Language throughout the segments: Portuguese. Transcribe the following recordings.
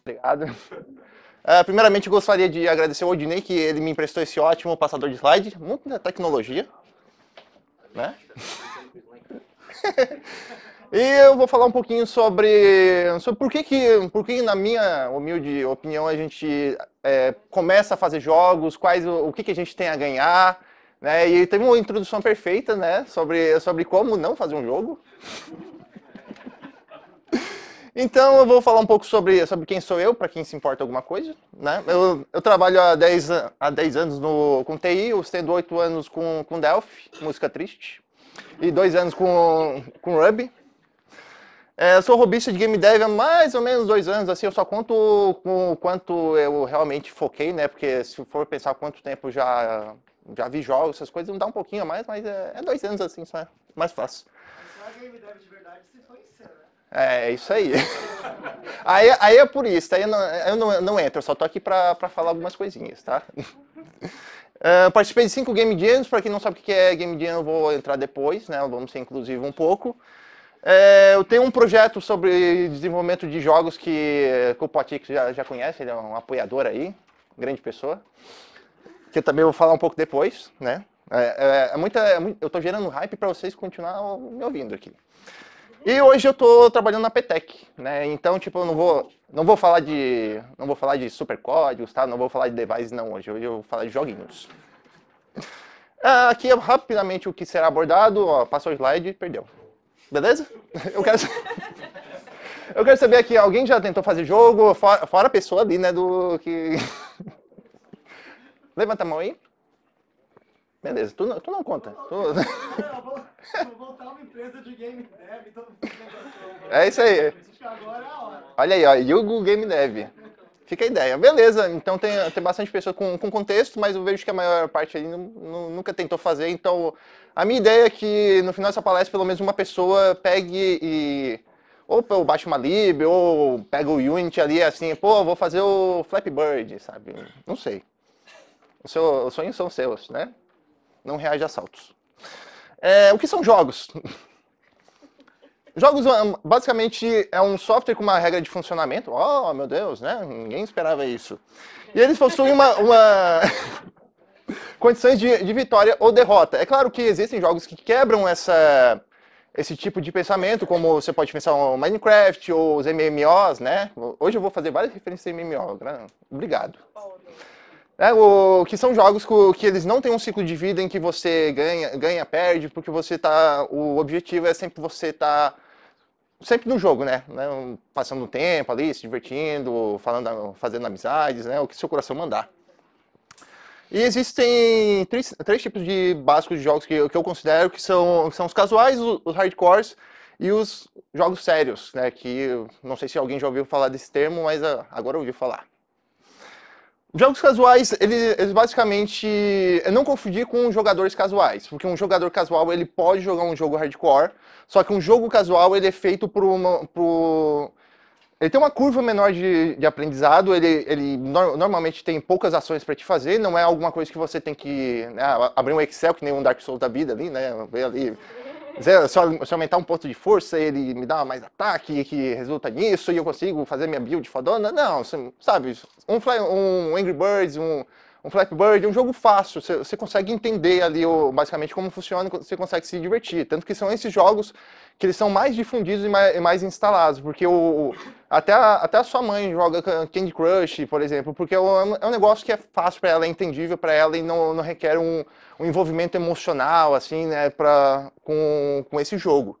Obrigado. Uh, primeiramente, gostaria de agradecer ao Odinei, que ele me emprestou esse ótimo passador de slide, muita tecnologia. Né? E eu vou falar um pouquinho sobre, sobre por, que, que, por que, na minha humilde opinião, a gente é, começa a fazer jogos, quais o, o que, que a gente tem a ganhar. Né? E teve uma introdução perfeita né? sobre, sobre como não fazer um jogo. Então eu vou falar um pouco sobre, sobre quem sou eu, para quem se importa alguma coisa. Né? Eu, eu trabalho há 10, há 10 anos no, com TI, sendo 8 anos com, com Delphi, música triste, e 2 anos com, com Ruby. É, eu sou robista de game dev há mais ou menos dois anos, assim, eu só conto com quanto eu realmente foquei, né? Porque se for pensar quanto tempo já, já vi jogos, essas coisas, não dá um pouquinho a mais, mas é, é dois anos assim, só é mais fácil. Mas é game dev de verdade se conhecer, né? É, é, isso aí. aí. Aí é por isso, aí eu não, eu não, não entro, eu só tô aqui pra, pra falar algumas coisinhas, tá? Uh, participei de cinco Game Jams, para quem não sabe o que é Game Jam, eu vou entrar depois, né? Vamos ser inclusivo um pouco. É, eu tenho um projeto sobre desenvolvimento de jogos que, eh, que o Potic já, já conhece, ele é um apoiador aí, grande pessoa, que eu também vou falar um pouco depois, né? É, é, é muita, é eu estou gerando hype para vocês continuar me ouvindo aqui. E hoje eu estou trabalhando na Petec, né? Então, tipo, eu não vou, não vou falar de, não vou falar de super códigos, tá? Não vou falar de devices não hoje. Hoje eu vou falar de joguinhos. Ah, aqui é rapidamente o que será abordado, ó, passou o slide, e perdeu. Beleza? Eu quero, eu quero saber aqui, alguém já tentou fazer jogo? Fora, fora a pessoa ali, né, do que... Levanta a mão aí. Beleza, tu não, tu não conta. Não, não, tu... vou, vou voltar uma empresa de Game Dev, todo então mundo né? É isso aí. Agora é a hora. Olha aí, ó, Yugo Game Dev. Fica a ideia. Beleza, então tem, tem bastante pessoa com, com contexto, mas eu vejo que a maior parte aí não, nunca tentou fazer, então a minha ideia é que no final dessa palestra, pelo menos uma pessoa pegue e. Ou eu baixo uma lib, ou pega o Unity ali assim, pô, vou fazer o Flappy Bird, sabe? Não sei. os seu, os sonhos são seus, né? Não reage a saltos. É, o que são jogos? Jogos, ah, basicamente, é um software com uma regra de funcionamento. Oh, meu Deus, né? Ninguém esperava isso. E eles possuem uma... uma condições de, de, vitória ou derrota. É claro que existem jogos que quebram essa, esse tipo de pensamento, como você pode pensar o Minecraft ou os MMOs, né? Hoje eu vou fazer várias referências a MMO, né? obrigado. É, o, que são jogos que, que, eles não têm um ciclo de vida em que você ganha, ganha perde, porque você tá. O objetivo é sempre você tá sempre no jogo, né? né? Passando o tempo ali, se divertindo, falando, fazendo amizades, né? O que seu coração mandar. E existem três, três tipos de básicos de jogos que, eu, que eu considero que são, que são os casuais, os hardcores e os jogos sérios, né? Que não sei se alguém já ouviu falar desse termo, mas uh, agora ouviu falar. Jogos casuais, eles, eles basicamente não confundir com jogadores casuais, porque um jogador casual ele pode jogar um jogo hardcore, só que um jogo casual ele é feito por uma, por ele tem uma curva menor de, de aprendizado, ele, ele no, normalmente tem poucas ações para te fazer, não é alguma coisa que você tem que né, abrir um Excel que nem um Dark Souls da vida ali, né? Ver ali. Se, eu aumentar um ponto de força, ele me dá mais ataque, que resulta nisso, e eu consigo fazer minha build fodona. Não, sabe, um, Fly, um Angry Birds, um, um é um jogo fácil, você, consegue entender ali o, basicamente como funciona, você consegue se divertir. Tanto que são esses jogos que eles são mais difundidos e mais, mais instalados, porque o, até, a, até a sua mãe joga Candy Crush, por exemplo, porque é um, é um é negócio que é fácil para ela, é entendível para ela e não, não requer um, um envolvimento emocional, assim, né, pra, com, com esse jogo.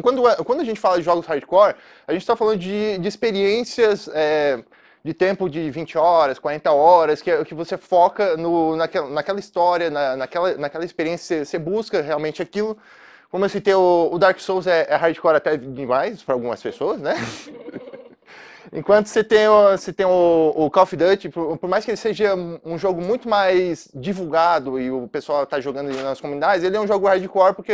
Quando, é, quando a gente fala de jogos hardcore, a gente está falando de, de experiências é, de tempo de 20 horas, 40 horas, que, é que você foca no, naquela, naquela história, na, naquela, naquela experiência, você busca realmente aquilo. Como eu citei, o, o Dark Souls é, é hardcore até demais para algumas pessoas, né? Enquanto você tem, o, você tem o, o Call of Duty, por, por, mais que ele seja um jogo muito mais divulgado e o pessoal está jogando nas comunidades, ele é um jogo hardcore porque,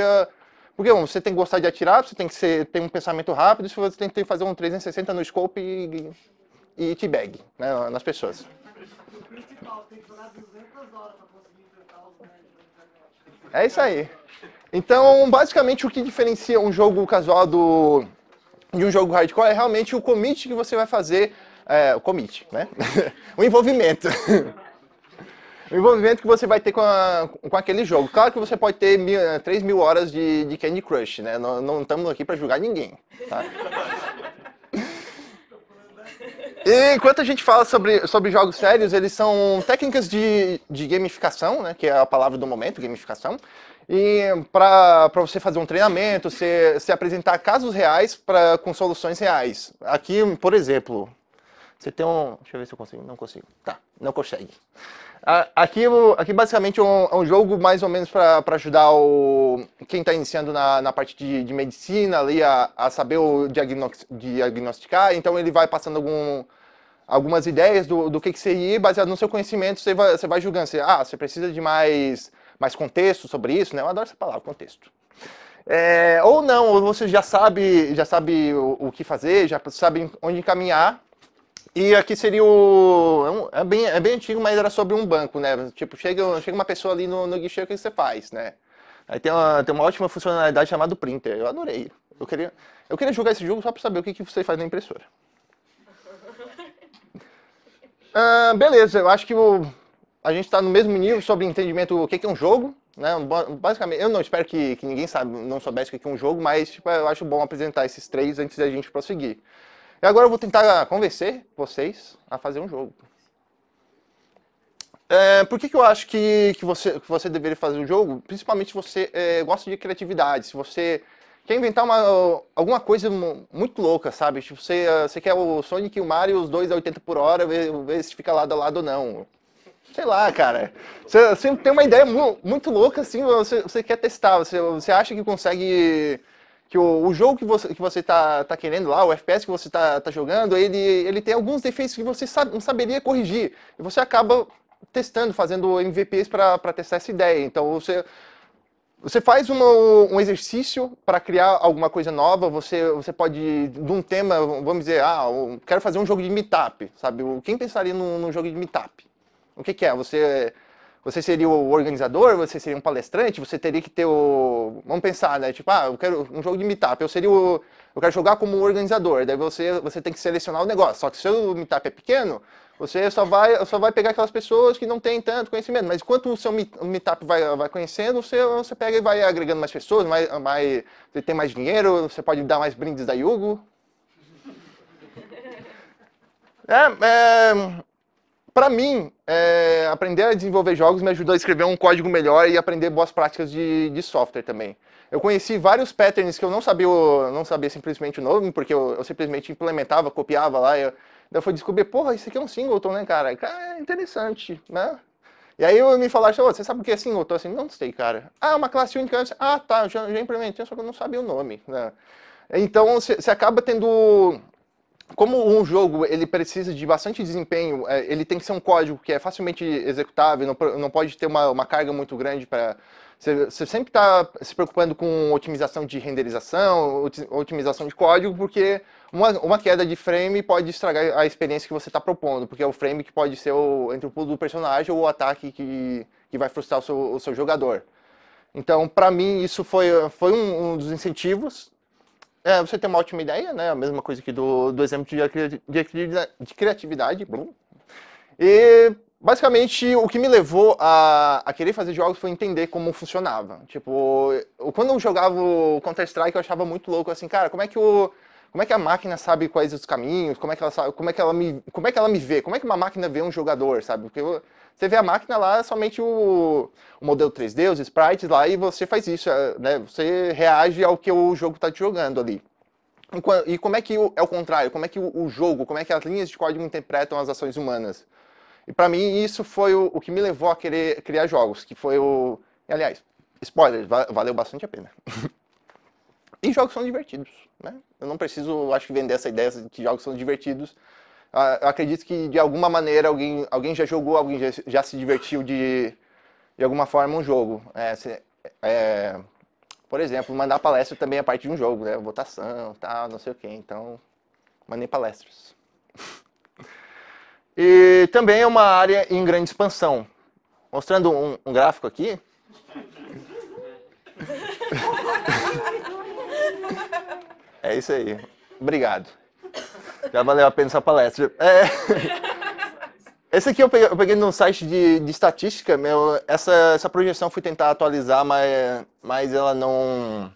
porque bom, você tem que gostar de atirar, você tem que ser, ter um pensamento rápido, você tem que fazer um 360 no scope e, e e it bag né, nas pessoas. É isso aí. Então, basicamente, o que diferencia um jogo casual do, de um jogo hardcore é realmente o commit que você vai fazer. É, o commit, né? o envolvimento. o envolvimento que você vai ter com, a, com aquele jogo. Claro que você pode ter mil, 3 mil horas de, de Candy Crush, né? Não, estamos aqui para julgar ninguém. Tá? E enquanto a gente fala sobre, sobre jogos sérios, eles são técnicas de, de gamificação, né, que é a palavra do momento, gamificação. E para você fazer um treinamento, você, se apresentar casos reais pra, com soluções reais. Aqui, por exemplo, você tem um. Deixa eu ver se eu consigo. Não consigo. Tá, não consegue. Aqui, aqui basicamente é um, é um jogo mais ou menos para ajudar o, quem está iniciando na, na parte de, de medicina ali a, a saber o diagnos, diagnosticar. Então ele vai passando algum, algumas ideias do, do que, que seria, baseado no seu conhecimento, você vai, você vai julgando. Você, ah, você precisa de mais, mais contexto sobre isso, né? Eu adoro essa palavra, contexto. É, ou não, ou você já sabe, já sabe o, o que fazer, já sabe onde encaminhar. E aqui seria o. É, é, bem, é bem antigo, mas era sobre um banco, né? Tipo, chega, chega uma pessoa ali no, no guichê, o que você faz, né? Aí tem uma, tem uma ótima funcionalidade chamada printer. Eu adorei. Eu queria, eu queria jogar esse jogo só para saber o que, que você faz na impressora. Ah, beleza, eu acho que o, a gente está no mesmo nível sobre entendimento do que, que é um jogo. Né? Basicamente, eu não espero que, que ninguém sabe, não soubesse o que é um jogo, mas tipo, eu acho bom apresentar esses três antes da gente prosseguir. E agora eu vou tentar convencer vocês a fazer um jogo. É, por que, que eu acho que, que, você, que você deveria fazer um jogo? Principalmente se você é, gosta de criatividade, se você quer inventar uma, alguma coisa muito louca, sabe? Tipo, você, você quer o Sonic e o Mario, os dois a 80 por hora, ver, ver se fica lado a lado ou não. Sei lá, cara. Você, você tem uma ideia muito, muito louca, assim, você, você quer testar, você, você acha que consegue que o, o, jogo que você que você tá, tá querendo lá, o FPS que você tá, tá jogando, ele, ele tem alguns defeitos que você sabe, não saberia corrigir. E você acaba testando, fazendo MVPs para testar essa ideia. Então você você faz uma, um exercício para criar alguma coisa nova, você, você pode, de um tema, vamos dizer, ah, quero fazer um jogo de meetup, sabe? Quem pensaria num, num jogo de meetup? O que, que é? Você você seria o organizador? Você seria um palestrante? Você teria que ter o. Vamos pensar, né? Tipo, ah, eu quero um jogo de meetup. Eu seria o. Eu quero jogar como organizador. Daí você, você tem que selecionar o negócio. Só que se o meetup é pequeno, você só vai, só vai pegar aquelas pessoas que não têm tanto conhecimento. Mas enquanto o seu meetup vai, vai conhecendo, você, você pega e vai agregando mais pessoas, mais, mais, você tem mais dinheiro, você pode dar mais brindes da Yugo. É, é, para mim, é, aprender a desenvolver jogos me ajudou a escrever um código melhor e aprender boas práticas de, de software também. Eu conheci vários patterns que eu não sabia, não sabia simplesmente o nome, porque eu, eu simplesmente implementava, copiava lá. Eu, daí eu fui descobrir, porra, isso aqui é um singleton, né, cara? Cara, ah, é interessante, né? E aí eu me falaram, oh, você sabe o que é singleton? Assim, não sei, cara. Ah, é uma classe única. Disse, ah, tá, já, já implementei, só que eu não sabia o nome. Né? Então, você acaba tendo como um jogo ele precisa de bastante desempenho, é, ele tem que ser um código que é facilmente executável, não, não pode ter uma, uma carga muito grande para. Você, você sempre está se preocupando com otimização de renderização, otimização de código, porque uma, uma queda de frame pode estragar a experiência que você está propondo, porque é o frame que pode ser o, entre o pulo do personagem ou o ataque que, que vai frustrar o seu, o seu jogador. Então, para mim, isso foi, foi um, um dos incentivos é, você tem uma ótima ideia, né? A mesma coisa que do, do exemplo de, de criatividade. Blum. E basicamente o que me levou a, a, querer fazer jogos foi entender como funcionava. Tipo, eu, quando eu jogava Counter-Strike, eu achava muito louco assim, cara, como é que o. Como é que a máquina sabe quais os caminhos? Como é que ela sabe, como é que ela me, como é que ela me vê? Como é que uma máquina vê um jogador, sabe? Porque eu, você vê a máquina lá, somente o, o modelo 3D, os sprites lá, e você faz isso, é, né? Você reage ao que o jogo está te jogando ali. E como é que é o contrário? Como é que o jogo, como é que as linhas de código interpretam as ações humanas? E para mim isso foi o, o, que me levou a querer criar jogos, que foi o... Aliás, spoiler, valeu bastante a pena. e jogos são divertidos, né? Eu não preciso, acho que, vender essa ideia de que jogos são divertidos, eu acredito que de alguma maneira alguém, alguém já jogou, alguém já, já se divertiu de, de alguma forma um jogo. É, se, é, por exemplo, mandar palestra também é parte de um jogo, né? Votação, tal, não sei o quê. Então, mandei palestras. e também é uma área em grande expansão. Mostrando um, um gráfico aqui. é isso aí. Obrigado. Já valeu a pena essa palestra. É... Esse aqui eu peguei, eu peguei num site de, de estatística, meu, essa, essa projeção fui tentar atualizar, mas, mas ela não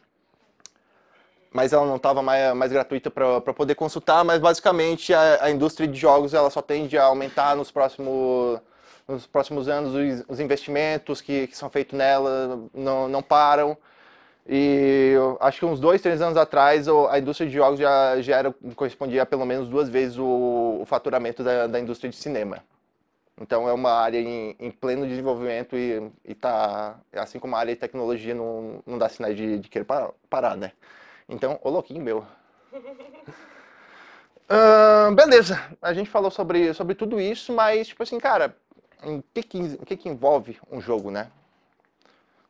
mas ela não estava mais, mais gratuita para poder consultar, mas basicamente a, a, indústria de jogos ela só tende a aumentar nos próximos, nos próximos anos, os, os investimentos que, que são feitos nela não, não param, e acho que uns dois, três anos atrás, a indústria de jogos já, já era, correspondia a pelo menos duas vezes o, o faturamento da, da, indústria de cinema. Então é uma área em, em pleno desenvolvimento e, está assim como a área de tecnologia não, não dá sinais de, de querer parar, parar, né? Então, ô louquinho meu. Uh, beleza, a gente falou sobre, sobre tudo isso, mas, tipo assim, cara, o que, que, que, que envolve um jogo, né?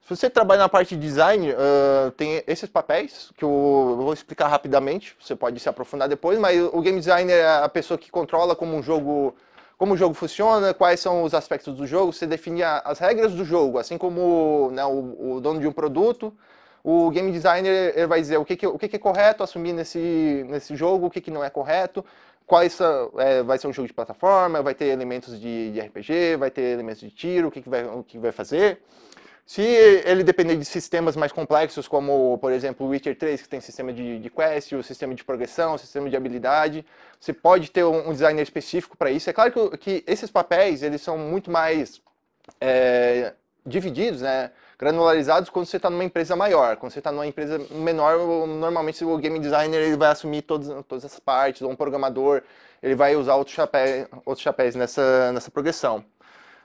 Se você trabalha na parte de design, uh, tem esses papéis que eu vou explicar rapidamente, você pode se aprofundar depois, mas o game designer é a pessoa que controla como um jogo como o jogo funciona, quais são os aspectos do jogo, você define as regras do jogo, assim como né, o, o, dono de um produto, o game designer vai dizer o que, que, o que, que é correto assumir nesse, nesse jogo, o que, que não é correto, quais são, é, vai ser um jogo de plataforma, vai ter elementos de, de RPG, vai ter elementos de tiro, o que, que, vai, o que vai fazer. Se ele depender de sistemas mais complexos, como, por exemplo, o Witcher 3, que tem sistema de, de quest, o sistema de progressão, o sistema de habilidade, você pode ter um, um designer específico para isso. É claro que, que, esses papéis, eles são muito mais é, divididos, né? granularizados quando você está numa empresa maior. Quando você está numa empresa menor, normalmente o game designer ele vai assumir todos, todas essas partes, ou um programador, ele vai usar outros chapéus, outros chapéus nessa, nessa progressão.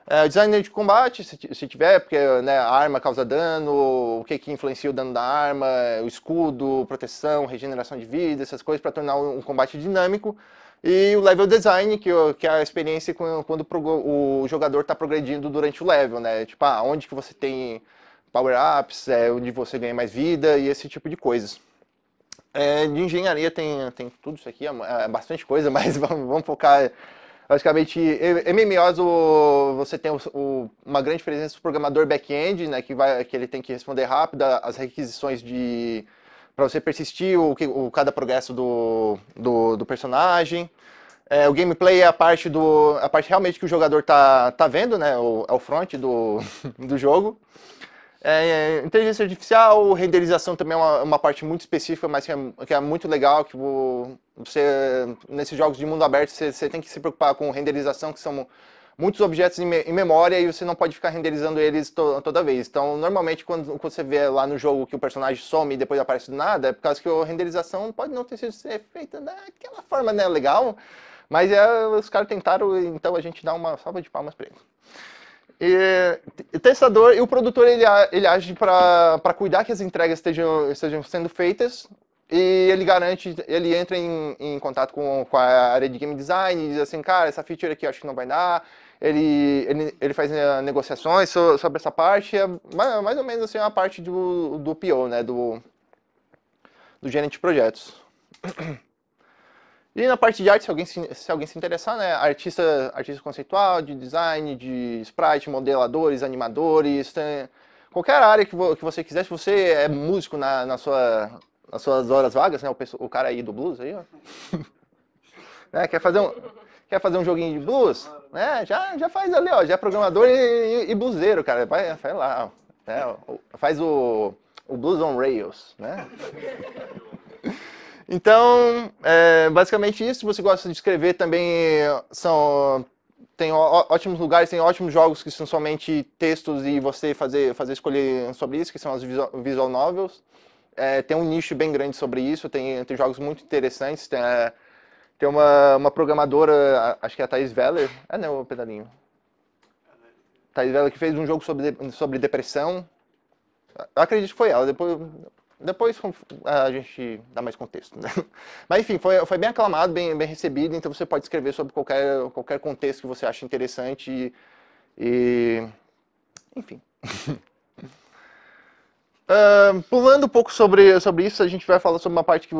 É, designer de combate, se, se tiver, porque né, a arma causa dano, o que, que influencia o dano da arma, é, o escudo, proteção, regeneração de vida, essas coisas para tornar um, um, combate dinâmico. E o level design, que, que é a experiência quando o jogador está progredindo durante o level, né? Tipo, ah, onde que você tem power-ups, é, onde você ganha mais vida e esse tipo de coisas. É, de engenharia tem, tem tudo isso aqui, é, é bastante coisa, mas vamos, vamos focar Basicamente, MMOs, o, você tem o, o, uma grande presença do programador back-end, né, que, vai, que ele tem que responder rápido as requisições de para você persistir o, o cada progresso do, do, do personagem. É, o gameplay é a parte do a parte realmente que o jogador tá, tá vendo, né? O, é o front do, do jogo. É, é, inteligência artificial, renderização também é uma, uma parte muito específica, mas que é, que é muito legal, que você, nesses jogos de mundo aberto, você, você, tem que se preocupar com renderização, que são muitos objetos em, me, em memória e você não pode ficar renderizando eles to, toda vez. Então, normalmente, quando, quando, você vê lá no jogo que o personagem some e depois aparece do nada, é por causa que a renderização pode não ter sido feita daquela forma né, legal, mas é, os caras tentaram, então a gente dá uma salva de palmas para eles. E, testador e o produtor ele, ele age para cuidar que as entregas estejam, estejam sendo feitas e ele garante, ele entra em, em contato com, com, a área de game design e diz assim, cara, essa feature aqui eu acho que não vai dar. Ele, ele, ele faz eh, negociações sobre essa parte, é mais, mais ou menos assim uma parte do, do PO, né, do, do gerente de projetos. E na parte de arte, se alguém se, se alguém se interessar, né? Artista, artista conceitual, de design, de sprite, modeladores, animadores, tem, qualquer área que, vo, que você quiser, se você é músico na, na sua, nas suas horas vagas, né? O, o cara aí do blues aí, ó. né? Quer fazer um. Quer fazer um joguinho de blues? Né? Já, já faz ali, ó. Já é programador e, e, e bluseiro, cara. Vai, vai lá. Né? Faz o, o blues on rails, né? Então, é basicamente isso. Se você gosta de escrever, também são tem ó, ótimos lugares, tem ótimos jogos que são somente textos e você fazer, fazer escolher sobre isso, que são as visual, visual novels. É, tem um nicho bem grande sobre isso, tem, tem jogos muito interessantes. Tem, é, tem uma, uma programadora, acho que é a Thais Veller. É, né, o pedalinho? Thais Veller que fez um jogo sobre, sobre depressão. Eu acredito que foi ela, depois depois a gente dá mais contexto. Né? Mas enfim, foi, foi bem aclamado, bem, bem recebido, então você pode escrever sobre qualquer, qualquer contexto que você acha interessante e. e enfim. Uh, pulando um pouco sobre, sobre isso, a gente vai falar sobre uma parte que,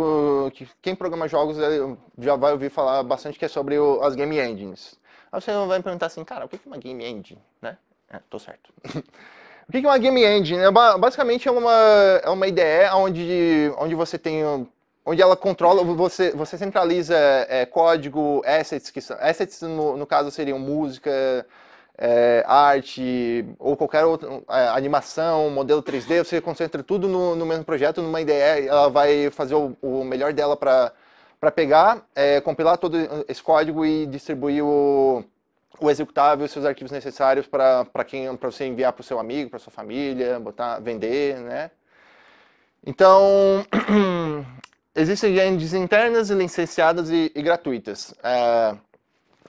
que quem programa jogos é, já vai ouvir falar bastante, que é sobre o, as game engines. Aí você vai me perguntar assim, cara, o que é uma game engine? Né? É, tô certo. que é uma game engine? É basicamente é uma, é uma IDE onde, onde você tem onde ela controla, você, você centraliza é, código, assets, que são, assets no, no caso seriam música, é, arte ou qualquer outra é, animação, modelo 3D, você concentra tudo no, no, mesmo projeto, numa ideia, ela vai fazer o, o melhor dela para pegar, é, compilar todo esse código e distribuir o, o executável, seus arquivos necessários para quem para você enviar para o seu amigo, para sua família, botar, vender, né? Então, existem engines internas, licenciadas e, e gratuitas. É,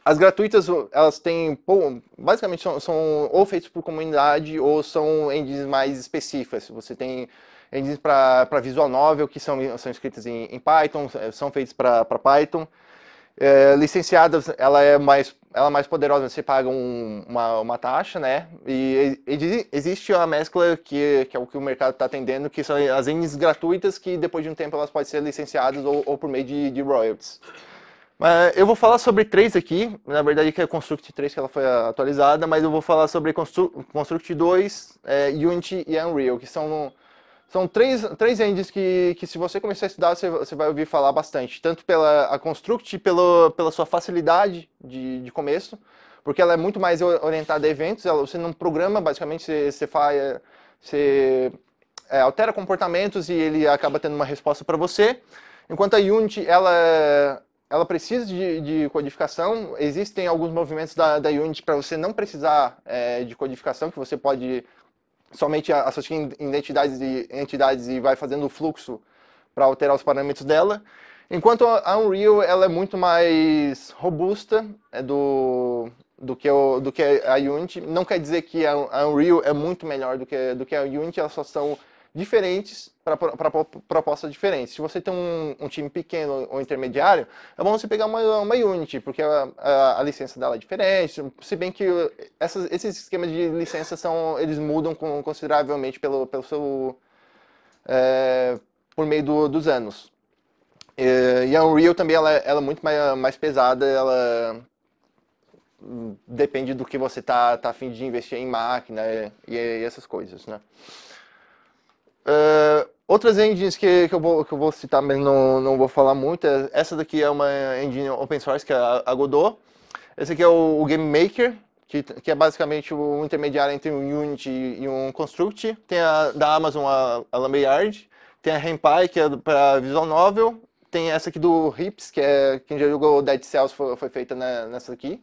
as gratuitas, elas têm, pô, basicamente, são, são ou feitas por comunidade ou são engines mais específicas. Você tem engines para Visual Novel, que são, são escritas em, em Python, são feitas para Python. É, licenciadas, ela é mais ela é mais poderosa, você paga um, uma, uma taxa, né? E, e, existe a mescla que, que é o que o mercado está atendendo, que são as ENs gratuitas, que depois de um tempo elas podem ser licenciadas ou, ou por meio de, de royalties. Mas eu vou falar sobre três aqui, na verdade que é Construct 3 que ela foi atualizada, mas eu vou falar sobre Construct 2, é, Unity e Unreal, que são são três, três engines que, que se você começar a estudar, você, você vai ouvir falar bastante. Tanto pela a Construct, pelo, pela sua facilidade de, de começo, porque ela é muito mais orientada a eventos, ela, você não programa, basicamente você, você faz... Você é, altera comportamentos e ele acaba tendo uma resposta para você. Enquanto a Unity, ela, ela precisa de, de codificação. Existem alguns movimentos da, da Unity para você não precisar é, de codificação, que você pode somente associa identidades e entidades e vai fazendo o fluxo para alterar os parâmetros dela. Enquanto a Unreal ela é muito mais robusta é do, do, que, o, do que a Unity. Não quer dizer que a Unreal é muito melhor do que, do que a Unity, elas só são diferentes para propostas diferentes. Se você tem um, um, time pequeno ou intermediário, é bom você pegar uma, uma Unity, porque a, a, a licença dela é diferente, se bem que essas, esses esquemas de licença são, eles mudam com, consideravelmente pelo, pelo seu, é, por meio do, dos anos. E, e a Unreal também ela, é, ela é muito mais, mais pesada, ela depende do que você tá, tá afim de investir em máquina e, e essas coisas, né? Uh, outras engines que, que, eu vou, que eu vou citar, mas não, não vou falar muito, é, essa daqui é uma engine open source, que é a, Godot. Esse aqui é o, o Game Maker, que, que, é basicamente o intermediário entre um Unity e um Construct. Tem a da Amazon, a, a Tem a Henpai, que é para Visual Novel. Tem essa aqui do Rips, que é quem já jogou Dead Cells foi, foi feita né, nessa aqui.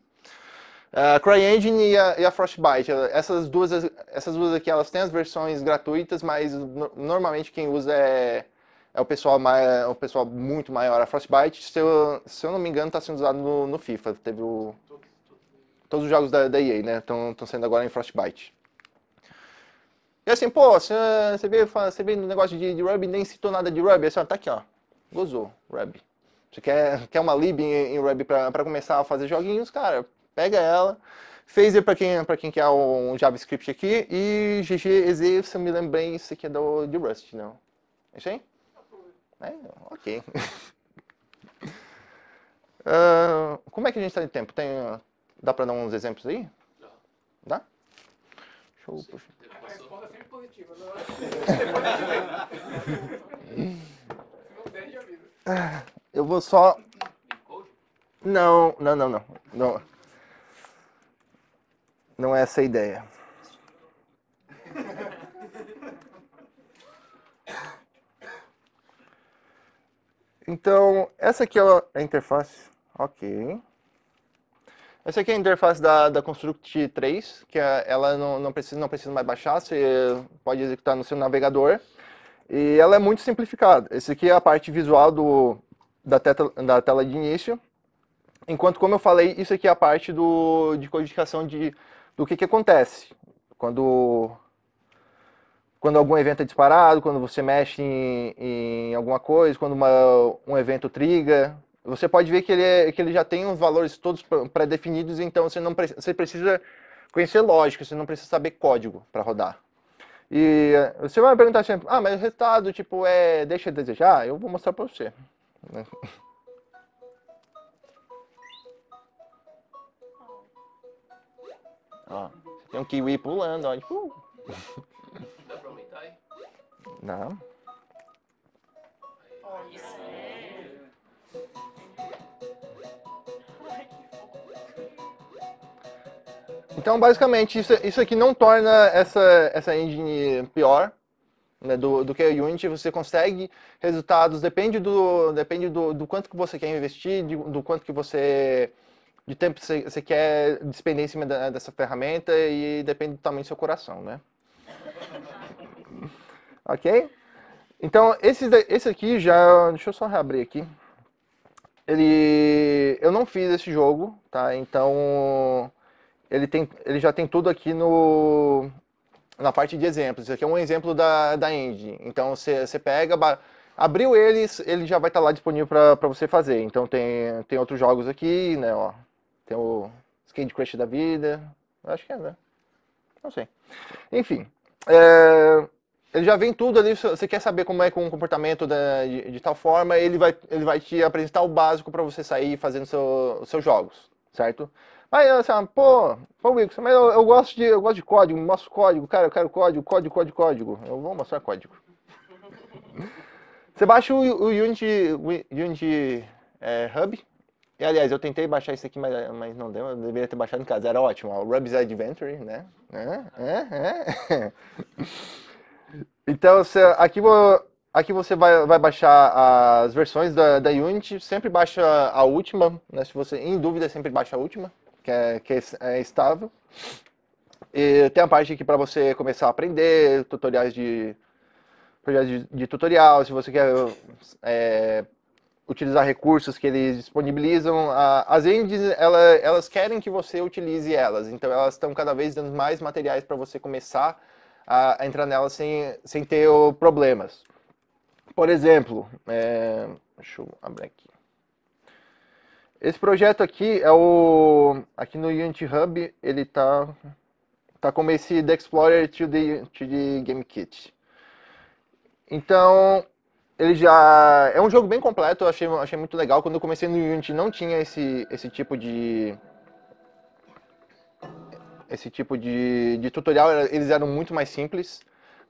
A ah, CryEngine e a, e a, Frostbite, essas duas, essas duas aqui, elas têm as versões gratuitas, mas no, normalmente quem usa é, é o pessoal mais, o pessoal muito maior. A Frostbite, se eu, se eu não me engano, está sendo usado no, no, FIFA. Teve o, todos os jogos da, da EA, né? Estão sendo agora em Frostbite. E assim, pô, você, vê veio, você no negócio de, de Ruby nem citou nada de Ruby. Assim, é ó, tá aqui, ó. Gozou, Ruby. Você quer, quer uma lib em, em Ruby pra, pra começar a fazer joguinhos, cara? pega ela. Phaser para quem, quem quer um JavaScript aqui. E GG se eu me lembrei, isso aqui é do, de Rust, não? aí? É, ok. uh, como é que a gente está de tempo? Tem, dá para dar uns exemplos aí? Dá. Dá? Show. Sim, a resposta é sempre positiva. Não é? Eu vou só... Não, não, não, não. não. Não é essa a ideia. Então, essa aqui é, é a interface. Ok. Essa aqui é a interface da, da Construct 3, que é, ela não, não, precisa, não precisa mais baixar, você pode executar no seu navegador. E ela é muito simplificada. Essa aqui é a parte visual do, da, teta, da tela de início. Enquanto, como eu falei, isso aqui é a parte do, de codificação de do que, que acontece quando quando algum evento é disparado, quando você mexe em, em alguma coisa, quando uma, um evento triga, você pode ver que ele, é, que ele já tem os valores todos pré-definidos, então você não você precisa conhecer lógica, você não precisa saber código para rodar. E você vai me perguntar sempre, ah, mas o resultado, tipo, é, deixa eu desejar? Eu vou mostrar para você. tem um kiwi pulando, ó. Uh. Dá aumentar aí? Não. Olha Então, basicamente, isso, isso aqui não torna essa, essa engine pior né, do, do que a Unity. Você consegue resultados, depende do, depende do, do quanto que você quer investir, do, do quanto que você de tempo você, você quer despender em cima da, dessa ferramenta e depende do tamanho do seu coração, né? ok? Então, esse, esse aqui já... Deixa eu só reabrir aqui. Ele... Eu não fiz esse jogo, tá? Então... Ele, tem, ele já tem tudo aqui no, na parte de exemplos. Isso aqui é um exemplo da, da engine. Então, você pega... Abriu eles, ele já vai estar tá lá disponível para você fazer. Então tem, tem outros jogos aqui, né, ó. Tem o Candy Crush da vida. Acho que é, né? Não sei. Enfim. É... Ele já vem tudo ali, você quer saber como é com é o comportamento da, de, de, tal forma, ele vai, ele vai te apresentar o básico para você sair fazendo seu, os seus jogos, certo? Aí assim, pô, pô, Wilson, mas eu, eu, gosto de, eu gosto de código, mostro código, cara, eu quero código, código, código, código. Eu vou mostrar código. você baixa o, o Unity, o Unity é, Hub, e, aliás, eu tentei baixar isso aqui, mas, ah, mas não deu. Eu deveria ter baixado em casa. Era ótimo. O Rub's Adventure, né? É, é, é. Então, aqui, aqui você vai, vai, baixar as versões da, da Unity. Sempre baixa a última. Né? Se você, em dúvida, sempre baixa a última, que é, que é, é estável. E tem a parte aqui para você começar a aprender, tutoriais de, projetos de, de tutorial, se você quer é, utilizar recursos que eles disponibilizam. as engines, ela, elas querem que você utilize elas, então elas estão cada vez dando mais materiais para você começar a, a, entrar nelas sem, sem ter problemas. Por exemplo, é, deixa eu abrir aqui. Esse projeto aqui é o aqui no Unity Hub, ele tá tá como esse The Explorer to the, to the Game Kit. Então, ele já. É um jogo bem completo, eu achei, achei muito legal. Quando eu comecei no Unity não tinha esse, esse tipo de. Esse tipo de, de tutorial, eles eram muito mais simples.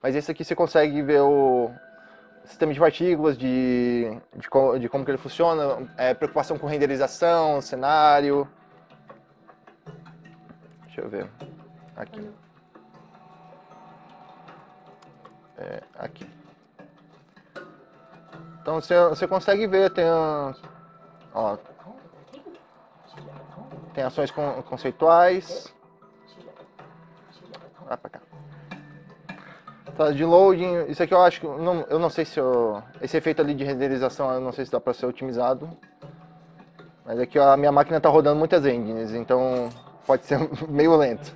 Mas esse aqui você consegue ver o sistema de partículas, de, de, de como que ele funciona, é, preocupação com renderização, cenário. Deixa eu ver. Aqui. É, aqui. Então você, consegue ver, tem, ó, tem ações con, conceituais. Vai pra cá. Tá, de loading, isso aqui eu acho que, não, eu não sei se eu, esse efeito ali de renderização, eu não sei se dá pra ser otimizado. Mas aqui ó, a minha máquina tá rodando muitas engines, então pode ser meio lento.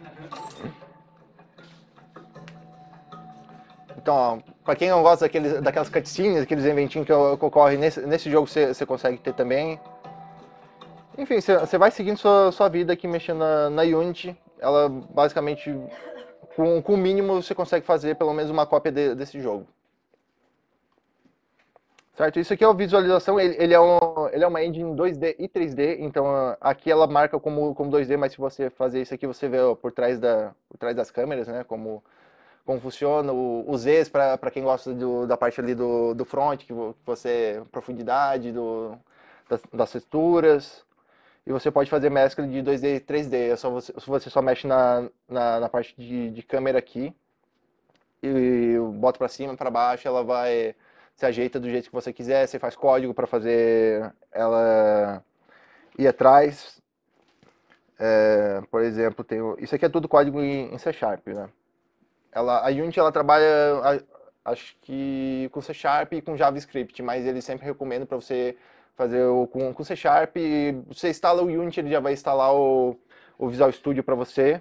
Então, ó, Pra quem não gosta daqueles, daquelas cutscenes, aqueles eventinhos que ocorrem nesse, nesse jogo, você consegue ter também. Enfim, você vai seguindo sua, sua vida aqui mexendo na, na Unity. Ela basicamente, com, com o mínimo, você consegue fazer pelo menos uma cópia de, desse jogo. Certo? Isso aqui é a visualização, ele, ele, é um, ele é uma engine 2D e 3D, então aqui ela marca como, como 2D, mas se você fazer isso aqui, você vê ó, por, trás da, por trás das câmeras, né? Como como funciona, o, os Zs para quem gosta do, da parte ali do, do front, que, você. É profundidade do, das, das texturas. E você pode fazer mescla de 2D e 3D. É só você, você só mexe na, na, na parte de, de câmera aqui. E bota para cima, para baixo, ela vai se ajeita do jeito que você quiser, você faz código para fazer ela ir atrás. É, por exemplo, tem, isso aqui é tudo código em, em C Sharp, né? Ela, a Unity ela trabalha, acho que com C Sharp e com JavaScript, mas eles sempre recomendam para você fazer o, com, com C Sharp. Você instala o Unity, ele já vai instalar o, o Visual Studio para você,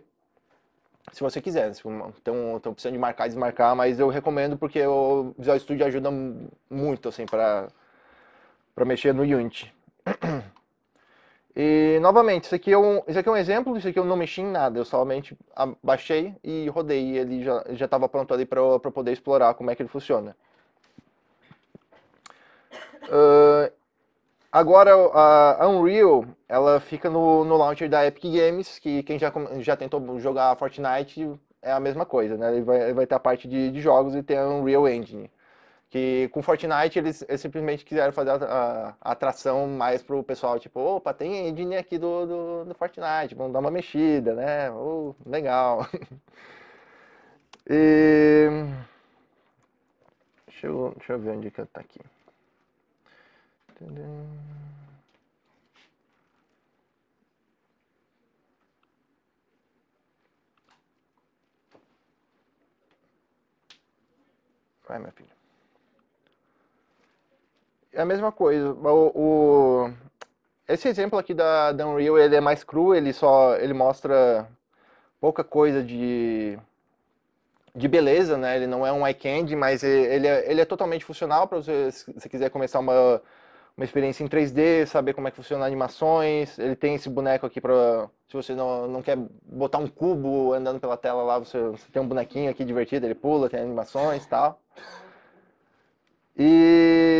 se você quiser. Então, estão precisando de marcar e desmarcar, mas eu recomendo porque o Visual Studio ajuda muito assim, para mexer no Unity. E, novamente, isso aqui, é um, isso aqui é um exemplo, isso aqui eu não mexi em nada, eu somente baixei e rodei e ele já estava pronto ali para eu poder explorar como é que ele funciona. Uh, agora, a Unreal, ela fica no, no launcher da Epic Games, que quem já, já tentou jogar Fortnite é a mesma coisa, né? Ele vai, ele vai ter a parte de, de jogos e tem a Unreal Engine. Que com Fortnite eles, eles simplesmente quiseram fazer a, a, atração mais pro pessoal, tipo, opa, tem engine aqui do, do, do Fortnite, vamos dar uma mexida, né? Oh, legal. e... Deixa eu, deixa eu ver onde que tá aqui. Vai, minha filha é a mesma coisa. O, o, Esse exemplo aqui da, da Unreal, ele é mais cru, ele só ele mostra pouca coisa de, de beleza, né? Ele não é um iCandy, mas ele é, ele é totalmente funcional para você, se você quiser começar uma, uma experiência em 3D, saber como é que funciona animações. Ele tem esse boneco aqui para... Se você não, não quer botar um cubo andando pela tela lá, você, você tem um bonequinho aqui divertido, ele pula, tem animações e tal. E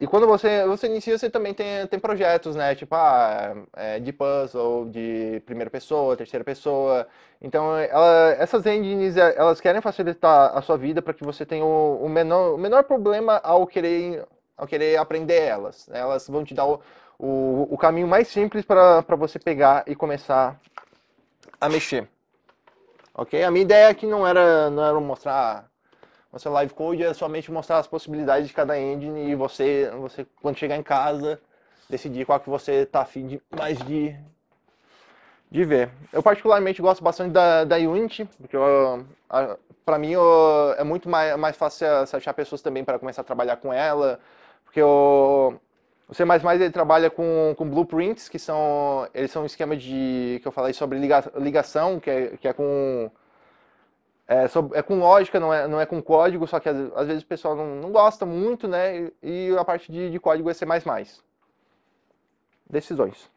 e quando você, você inicia, você também tem, tem projetos, né? Tipo, ah, é, de puzzle, de primeira pessoa, terceira pessoa. Então, ela, essas engines, é, elas querem facilitar a sua vida para que você tenha o, o, menor, o menor problema ao querer, ao querer aprender elas. Né? Elas vão te dar o, o, o caminho mais simples para você pegar e começar a mexer. Ok? A minha ideia aqui é não era, não era mostrar você seu live code é somente mostrar as possibilidades de cada engine e você, você quando chegar em casa, decidir qual que você está afim de, mais de, de ver. Eu particularmente gosto bastante da, da Unity, porque para mim eu, é muito mais, mais fácil achar pessoas também para começar a trabalhar com ela, porque eu, o C++ ele trabalha com, com blueprints, que são eles são um esquema de que eu falei sobre ligação, que é, que é com é, é, com lógica, não é, não é com código, só que às, às vezes o pessoal não, não gosta muito, né? E, e a parte de, de, código é C++. Decisões.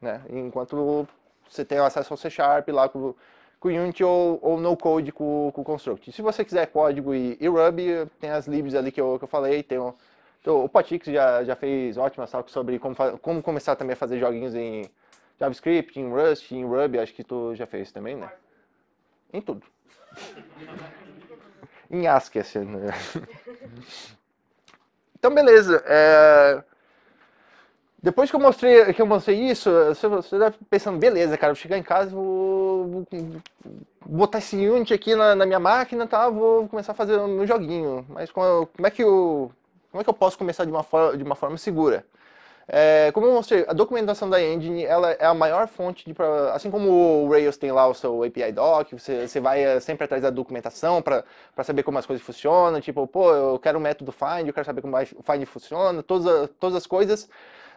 Né? Enquanto você tem acesso ao C Sharp lá com, com Unity ou, ou no code com, com Construct. Se você quiser código e, e Ruby, tem as libs ali que eu, que eu falei, tem o, o Potix já, já fez ótimas talks sobre como, como começar também a fazer joguinhos em JavaScript, em Rust, em Ruby, acho que tu já fez também, né? Em tudo em assim, Né? então, beleza. É... Depois que eu mostrei que eu mostrei isso, você, você deve pensando, beleza, cara, vou chegar em casa, vou, vou botar esse unit aqui na, na, minha máquina, tá? Vou começar a fazer um joguinho. Mas como, como, é que eu como é que eu posso começar de uma forma, de uma forma segura? É, como eu mostrei, a documentação da engine ela é a maior fonte de. Assim como o Rails tem lá o seu API doc, você, você vai eh, sempre atrás da documentação para saber como as coisas funcionam. Tipo, pô, eu quero o método find, eu quero saber como o find funciona, todas, todas as coisas.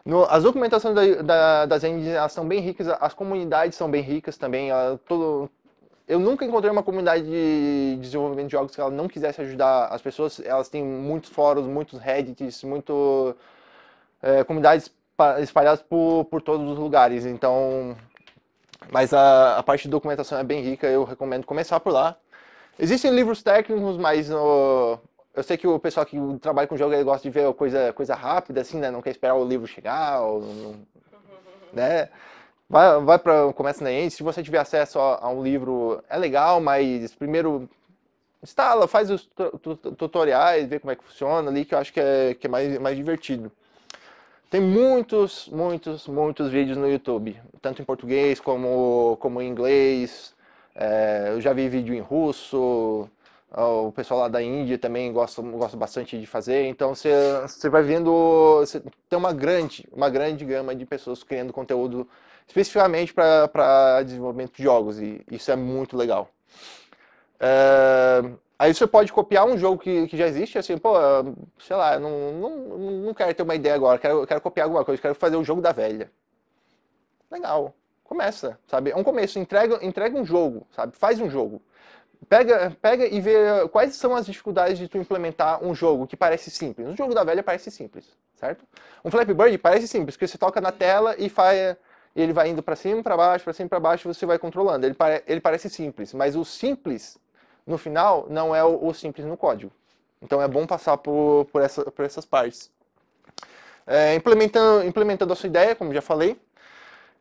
No, as documentações da, da, das engines elas são bem ricas, as comunidades são bem ricas também. Ela, todo, eu nunca encontrei uma comunidade de desenvolvimento de jogos que ela não quisesse ajudar as pessoas. Elas têm muitos fóruns, muitos reddits, muito é, comunidades espalhadas por, por todos os lugares. Então, mas a, a parte de documentação é bem rica, eu recomendo começar por lá. Existem livros técnicos, mas no, eu sei que o pessoal que trabalha com jogo ele gosta de ver coisa, coisa rápida, assim, né? Não quer esperar o livro chegar, ou, né? Vai, vai para começa na End. Se você tiver acesso a, a, um livro, é legal, mas primeiro instala, faz os tutoriais, vê como é que funciona ali, que eu acho que é, que é mais, mais divertido. Tem muitos, muitos, muitos vídeos no YouTube, tanto em português como, como em inglês. É, eu já vi vídeo em russo, o pessoal lá da Índia também gosta, gosta bastante de fazer. Então você, você vai vendo, tem uma grande, uma grande gama de pessoas criando conteúdo especificamente para desenvolvimento de jogos, e isso é muito legal. É, Aí você pode copiar um jogo que, que já existe, assim, pô, sei lá, não, não, não quero ter uma ideia agora, quero, quero copiar alguma coisa, quero fazer o jogo da velha. Legal, começa, sabe? É um começo, entrega, entrega um jogo, sabe? Faz um jogo. Pega, pega e vê quais são as dificuldades de tu implementar um jogo que parece simples. Um jogo da velha parece simples, certo? Um Flappy Bird parece simples, porque você toca na tela e faz ele vai indo para cima, para baixo, para cima, para baixo, você vai controlando. Ele, pare, ele parece simples, mas o simples no final não é o, o simples no código. Então é bom passar por, por, essa, por essas partes. É, implementando, implementando a sua ideia, como já falei,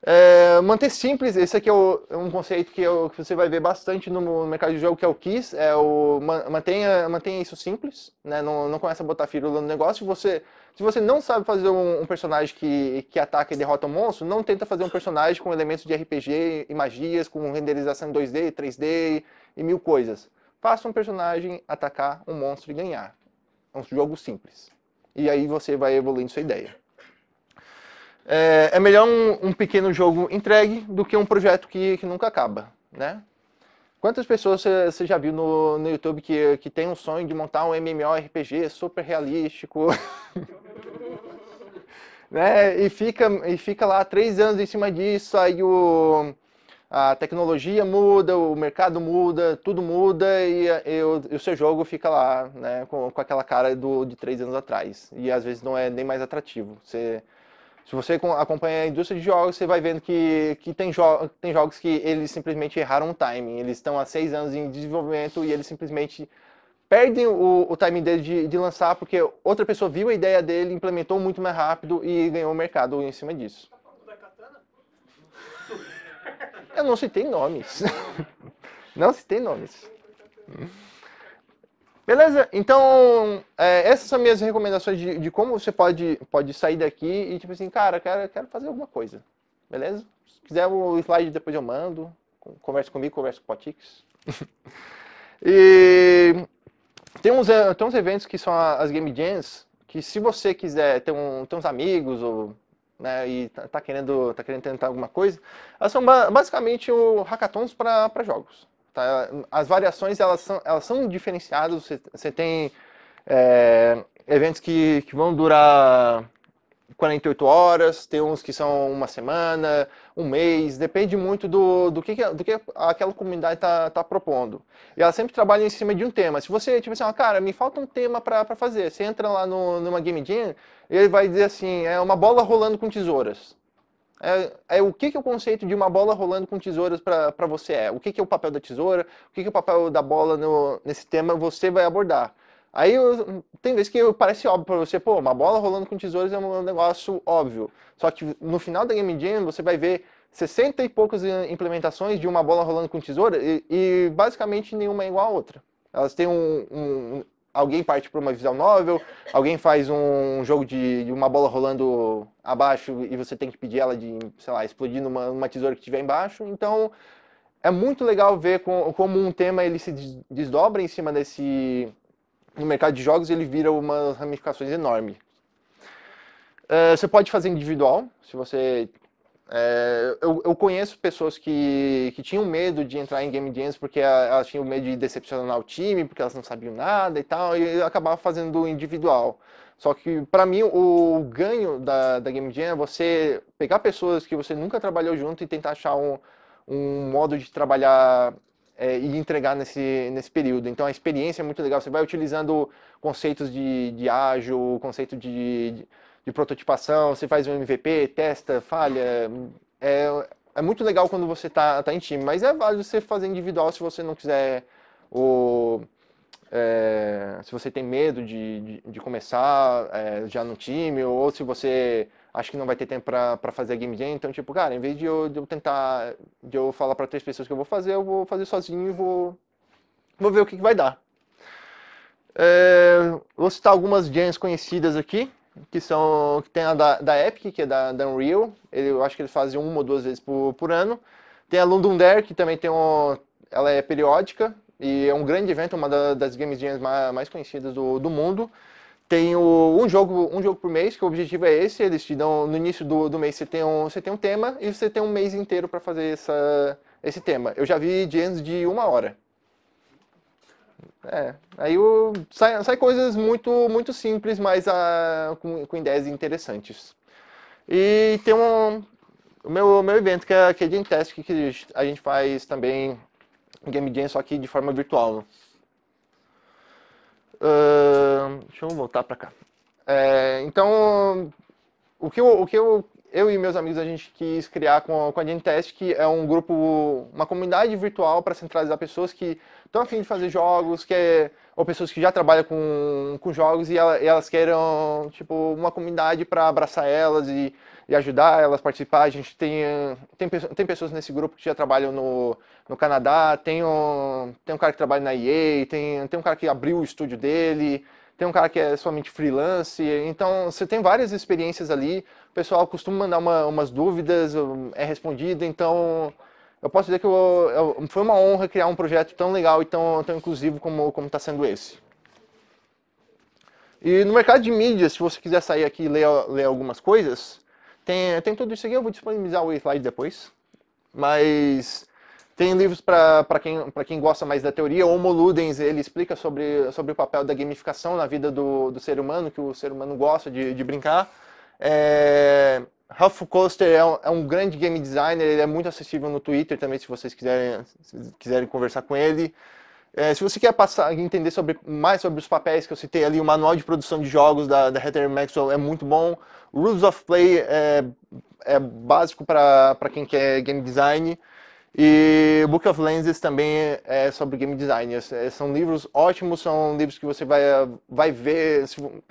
é, manter simples, esse aqui é, o, é um conceito que, eu, que, você vai ver bastante no mercado de jogo, que é o KISS, é o, mantenha, mantenha isso simples, né? não, não começa a botar firula no negócio. Você, se você não sabe fazer um, um, personagem que, que ataca e derrota um monstro, não tenta fazer um personagem com elementos de RPG e magias, com renderização em 2D, 3D e mil coisas. Faça um personagem atacar um monstro e ganhar. É um jogo simples. E aí você vai evoluindo sua ideia. É, é melhor um, um, pequeno jogo entregue do que um projeto que, que nunca acaba, né? Quantas pessoas você já viu no, no YouTube que, que tem um sonho de montar um MMORPG super realístico? né? E fica, e fica lá três anos em cima disso, aí o a tecnologia muda, o mercado muda, tudo muda e, e, o, e o seu jogo fica lá, né, com, com, aquela cara do, de três anos atrás. E às vezes não é nem mais atrativo. Você, se você acompanha a indústria de jogos, você vai vendo que, que tem, jo tem jogos que eles simplesmente erraram o timing. Eles estão há seis anos em desenvolvimento e eles simplesmente perdem o, o timing dele de, de lançar porque outra pessoa viu a ideia dele, implementou muito mais rápido e ganhou o mercado em cima disso. Eu não citei nomes. não citei nomes. Beleza? Então, é, essas são minhas recomendações de, de, como você pode, pode sair daqui e, tipo assim, cara, quero, quero fazer alguma coisa. Beleza? Se quiser o slide, depois eu mando. Conversa comigo, conversa com o Potix. e tem uns, eh, tem uns eventos que são as Game Jams, que se você quiser ter, um, ter uns amigos ou né, e está tá querendo, tá querendo tentar alguma coisa, elas são basicamente o hackathons para jogos. Tá? As variações elas são, elas são diferenciadas, você, você tem é, eventos que, que vão durar 48 horas, tem uns que são uma semana, um mês, depende muito do, do, que, do que aquela comunidade está tá propondo. E ela sempre trabalha em cima de um tema. Se você, tipo assim, ah, cara, me falta um tema para fazer, você entra lá no, numa Game Jam, ele vai dizer assim, é uma bola rolando com tesouras. É, é, o que, que é o conceito de uma bola rolando com tesouras para você é? O que, que é o papel da tesoura? O que, que é o papel da bola no, nesse tema você vai abordar? Aí eu, tem vezes que parece óbvio para você, pô, uma bola rolando com tesouros é, é um negócio óbvio. Só que no final da Game Jam você vai ver 60 e poucas eh, implementações de uma bola rolando com tesoura e, e basicamente nenhuma é igual à outra. Elas têm um, um alguém parte para uma visão novel, alguém faz um jogo de, de, uma bola rolando abaixo e você tem que pedir ela de, sei lá, explodindo uma, tesoura que tiver embaixo. Então é muito legal ver com, como um tema ele se desdobra em cima desse no mercado de jogos ele vira umas ramificações enormes. Uh, é, você pode fazer individual, se você. É, eu, eu, conheço pessoas que, que tinham medo de entrar em game jams porque elas tinham medo de decepcionar o time, porque elas não sabiam nada e tal, e acabava fazendo individual. Só que, para mim, o ganho da, da Game Jam é você pegar pessoas que você nunca trabalhou junto e tentar achar um, um modo de trabalhar é, e entregar nesse, nesse período. Então a experiência é muito legal, você vai utilizando conceitos de, de ágil, conceito de, de, de prototipação, você faz um MVP, testa, falha. É, é muito legal quando você está tá em time, mas é válido você fazer individual se você não quiser o é, se você tem medo de, de, de começar é, já no time, ou se você acha que não vai ter tempo para fazer a game jam, então, tipo, cara, em vez de eu, de eu tentar, de eu falar para três pessoas que eu vou fazer, eu vou fazer sozinho e vou, vou ver o que, que vai dar. É, vou citar algumas jams conhecidas aqui, que são, que tem a da, da Epic, que é da, da Unreal, eu acho que eles fazem uma ou duas vezes por, por ano. Tem a Lundum Dare, que também tem um, ela é periódica, e é um grande evento, uma das game jams mais conhecidas do, do mundo. Tem o, um, jogo, um jogo por mês, que o objetivo é esse. Eles te dão, no início do, do mês, você tem, um, você tem um tema e você tem um mês inteiro para fazer essa, esse tema. Eu já vi jams de uma hora. É, aí o, sai, sai coisas muito, muito simples, mas a, ah, com, com ideias interessantes. E tem um, o meu, meu evento, que é, que é de teste, que a gente faz também Game Jam, só que de forma virtual. Uh, deixa eu voltar para cá. É, então, o que, eu, o que eu, eu e meus amigos a gente quis criar com a, com a Gentest, que é um grupo, uma comunidade virtual para centralizar pessoas que estão afim de fazer jogos, que é, ou pessoas que já trabalham com, com jogos e, ela, e elas queiram tipo, uma comunidade para abraçar elas e, e ajudar elas a participar. A gente tem, tem, tem pessoas nesse grupo que já trabalham no, no Canadá, tem um, tem um cara que trabalha na EA, tem, tem um cara que abriu o estúdio dele, tem um cara que é somente freelance. Então, você tem várias experiências ali. O pessoal costuma mandar uma, umas dúvidas, é respondido. Então, eu posso dizer que eu, eu, foi uma honra criar um projeto tão legal e tão, tão inclusivo como está sendo esse. E no mercado de mídia, se você quiser sair aqui e ler, ler algumas coisas, tem, tem tudo isso aqui. Eu vou disponibilizar o slide depois. Mas tem livros para quem, quem gosta mais da teoria. Homo Ludens, ele explica sobre, sobre o papel da gamificação na vida do, do ser humano, que o ser humano gosta de, de brincar. É... Ralph Koster é um, é um, grande game designer, ele é muito acessível no Twitter também, se vocês quiserem, se quiserem conversar com ele. É, se você quer passar, entender sobre, mais sobre os papéis que eu citei ali, o manual de produção de jogos da, da Heather Maxwell é muito bom. Rules of Play é, é básico para quem quer game design. E Book of Lenses também é, é sobre game design. É, é, são livros ótimos, são livros que você vai, vai ver.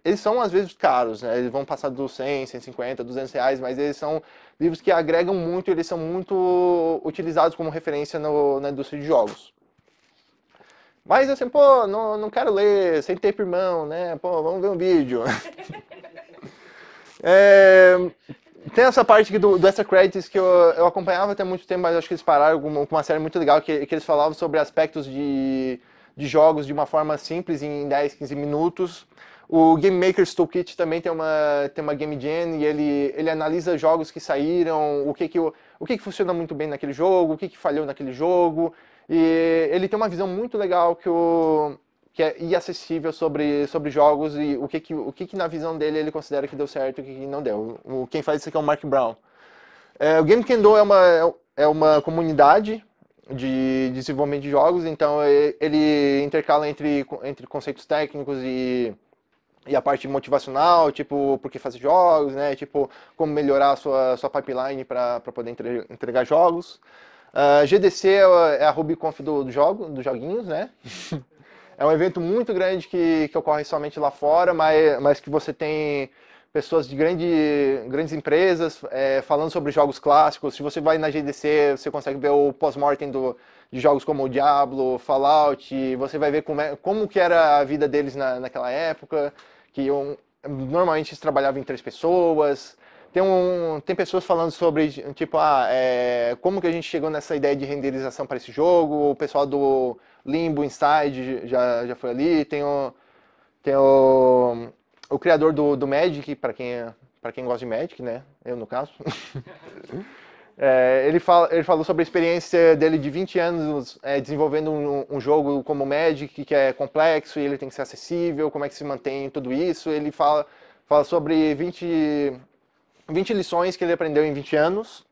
Eles são às vezes caros, né? eles vão passar dos 100, 150, 200 reais, mas eles são livros que agregam muito, eles são muito utilizados como referência no, na indústria de jogos. Mas assim, pô, não, não quero ler sem ter irmão, né? Pô, vamos ver um vídeo. é, tem essa parte aqui do, do Extra Credits que eu, eu acompanhava até muito tempo, mas acho que eles pararam com uma, uma série muito legal que, que eles falavam sobre aspectos de, de jogos de uma forma simples, em 10, 15 minutos. O Game Maker's Toolkit também tem uma, tem uma Game Gen e ele, ele analisa jogos que saíram, o que que, o, que que funciona muito bem naquele jogo, o que que falhou naquele jogo. E ele tem uma visão muito legal que o, que é inacessível sobre, sobre jogos e o que que, o que que na visão dele ele considera que deu certo e o que, que não deu. O, quem faz isso aqui é o Mark Brown. É, o Game Kendo é uma, é, é uma comunidade de, de desenvolvimento de jogos, então ele intercala entre, entre conceitos técnicos e, e a parte motivacional, tipo, por que fazer jogos, né? Tipo, como melhorar a sua, sua pipeline para poder entre, entregar jogos. Uh, ah, GDC é, é a RubyConf do, do jogo, dos joguinhos, né? É um evento muito grande que, que ocorre somente lá fora, mas, mas que você tem pessoas de grande, grandes empresas é, falando sobre jogos clássicos. Se você vai na GDC, você consegue ver o pós-mortem de jogos como o Diablo, Fallout, você vai ver como, é, como que era a vida deles na, naquela época, que um, normalmente eles trabalhavam em três pessoas. Tem, um, tem pessoas falando sobre, tipo, ah, é, como que a gente chegou nessa ideia de renderização para esse jogo, o pessoal do Limbo Inside já, já foi ali, tem o, tem o, o criador do, do Magic, para quem, quem gosta de Magic, né? Eu, no caso. É, ele, fala, ele, falou sobre a experiência dele de 20 anos é, desenvolvendo um, um, jogo como Magic, que é complexo e ele tem que ser acessível, como é que se mantém tudo isso. Ele fala, fala sobre 20, 20 lições que ele aprendeu em 20 anos.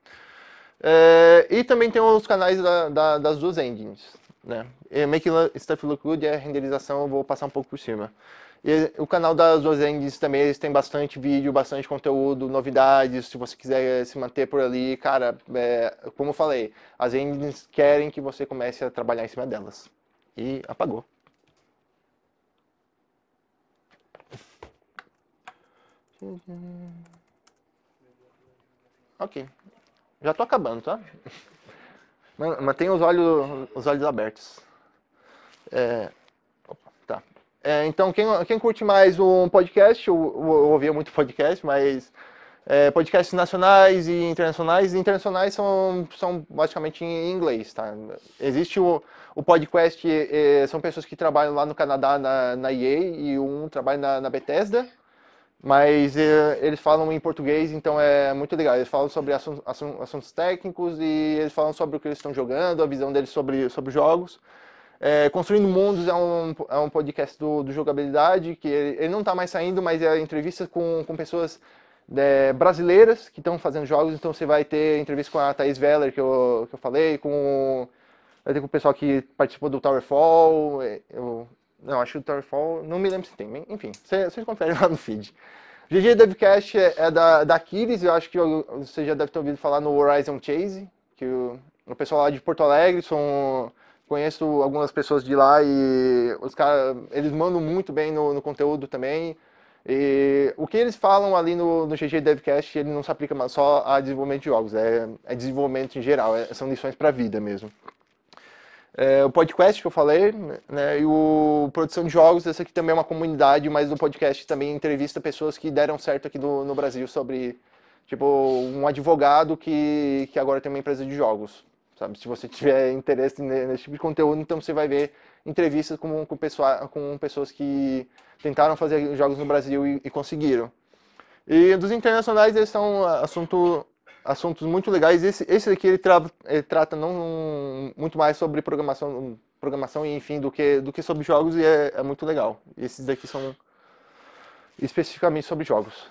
É, e também tem os canais da, da, das duas engines. Né? E Make Stuff Look Good é renderização, eu vou passar um pouco por cima. E o canal das duas engines também, eles têm bastante vídeo, bastante conteúdo, novidades, se você quiser se manter por ali, cara, é, como eu falei, as engines querem que você comece a trabalhar em cima delas. E apagou. Ok. Já tô acabando, tá? Mantenha os olhos, os olhos abertos. É, opa, tá. É, então, quem, quem curte mais um podcast, eu, eu ouvia muito podcast, mas é, podcasts nacionais e internacionais. Internacionais são, são basicamente em inglês, tá? Existe o, o podcast, é, são pessoas que trabalham lá no Canadá, na, na EA, e um trabalha na, na Bethesda. Mas eh, eles falam em português, então é muito legal. Eles falam sobre assuntos, assuntos técnicos e eles falam sobre o que eles estão jogando, a visão deles sobre, sobre jogos. É, Construindo Mundos é um, é um podcast do, do Jogabilidade, que ele, ele não está mais saindo, mas é entrevista com, com pessoas é, brasileiras que estão fazendo jogos. Então você vai ter entrevista com a Thaís Veller, que eu, que eu falei, com, vai ter com o pessoal que participou do Towerfall. Eu, não, acho que o Torfall. Não me lembro se tem. Enfim, vocês conferem lá no feed. GG Devcast é, é da, da Aquiles, eu acho que você já deve ter ouvido falar no Horizon Chase, que o, o pessoal lá de Porto Alegre são conheço algumas pessoas de lá e os caras, eles mandam muito bem no, no, conteúdo também. E o que eles falam ali no, no GG Devcast, ele não se aplica só a desenvolvimento de jogos, é, é desenvolvimento em geral, é, são lições para a vida mesmo. É, o podcast que eu falei, né? E o Produção de Jogos, essa aqui também é uma comunidade, mas o podcast também entrevista pessoas que deram certo aqui do, no Brasil sobre, tipo, um advogado que, que agora tem uma empresa de jogos, sabe? Se você tiver interesse nesse tipo de conteúdo, então você vai ver entrevistas com, com, pessoa, com pessoas que tentaram fazer jogos no Brasil e, e conseguiram. E dos internacionais, eles são ah, assunto assuntos muito legais. Esse, esse daqui ele, tra ele trata não muito mais sobre programação, programação e enfim do que do que sobre jogos e é, é muito legal. Esses daqui são especificamente sobre jogos.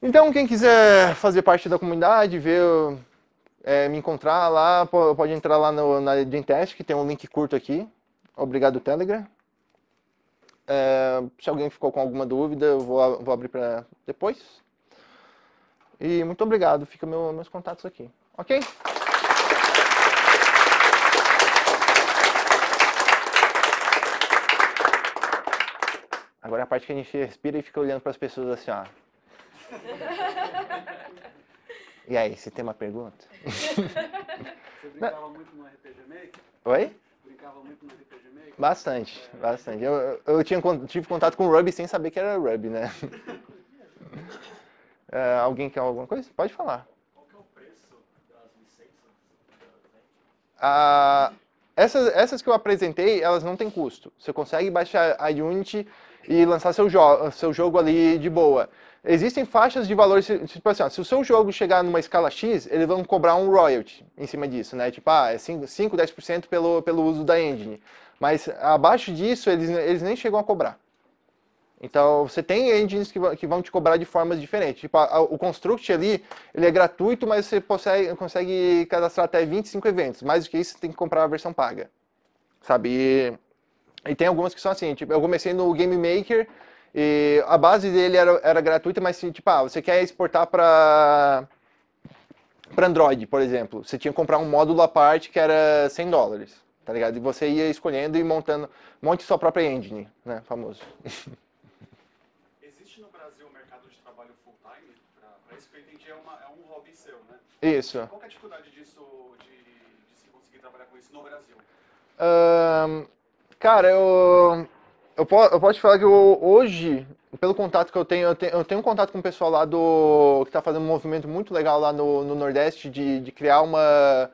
Então quem quiser fazer parte da comunidade, ver é, me encontrar lá, pode entrar lá no, na Dreamtest, que tem um link curto aqui. Obrigado Telegram. É, se alguém ficou com alguma dúvida, eu vou, vou abrir para depois. E muito obrigado, fica meu, meus contatos aqui. Ok? Agora é a parte que a gente respira e fica olhando para as pessoas assim, ó. E aí, você tem uma pergunta? Você brincava muito no RPG Maker? Oi? Brincava muito no RPG Maker? Bastante, é... bastante. Eu, eu tinha, tive contato com o Ruby sem saber que era Ruby, né? é, alguém quer alguma coisa? Pode falar. Qual que é o preço das licenças? Ah, essas, essas que eu apresentei, elas não têm custo. Você consegue baixar a Unity e lançar seu, jo seu jogo ali de boa. Existem faixas de valores, tipo assim, ó, se o seu jogo chegar numa escala X, eles vão cobrar um royalty em cima disso, né? Tipo, ah, é 5, 10% pelo, pelo uso da engine. Mas abaixo disso, eles, eles nem chegam a cobrar. Então, você tem engines que, que vão te cobrar de formas diferentes. Tipo, a, a, o Construct ali, ele é gratuito, mas você consegue, consegue cadastrar até 25 eventos. Mais do que isso, você tem que comprar a versão paga. Sabe? E, e tem algumas que são assim, tipo, eu comecei no Game Maker, e a base dele era, era gratuita, mas tipo, ah, você quer exportar para para Android, por exemplo. Você tinha que comprar um módulo à parte que era 100 dólares, tá ligado? E você ia escolhendo e montando, monte sua própria engine, né, famoso. Existe no Brasil um mercado de trabalho full time? Para isso que eu entendi é, uma, é um hobby seu, né? Isso. Qual é a dificuldade disso, de, de se conseguir trabalhar com isso no Brasil? Um, cara, eu eu, posso, eu posso te falar que eu, hoje, pelo contato que eu tenho, eu tenho, eu tenho um contato com o pessoal lá do. que está fazendo um movimento muito legal lá no, no Nordeste de, de criar uma,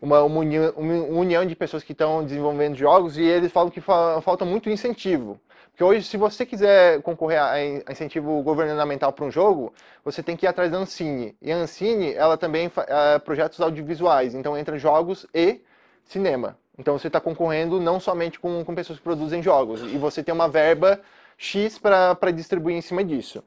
uma, uma, união, uma união de pessoas que estão desenvolvendo jogos e eles falam que fa, falta muito incentivo. Porque hoje, se você quiser concorrer a, a incentivo governamental para um jogo, você tem que ir atrás da Ancine. E a Ancine, ela também é projetos audiovisuais, então entra jogos e cinema. Então você está concorrendo não somente com, com pessoas que produzem jogos, e você tem uma verba X para distribuir em cima disso.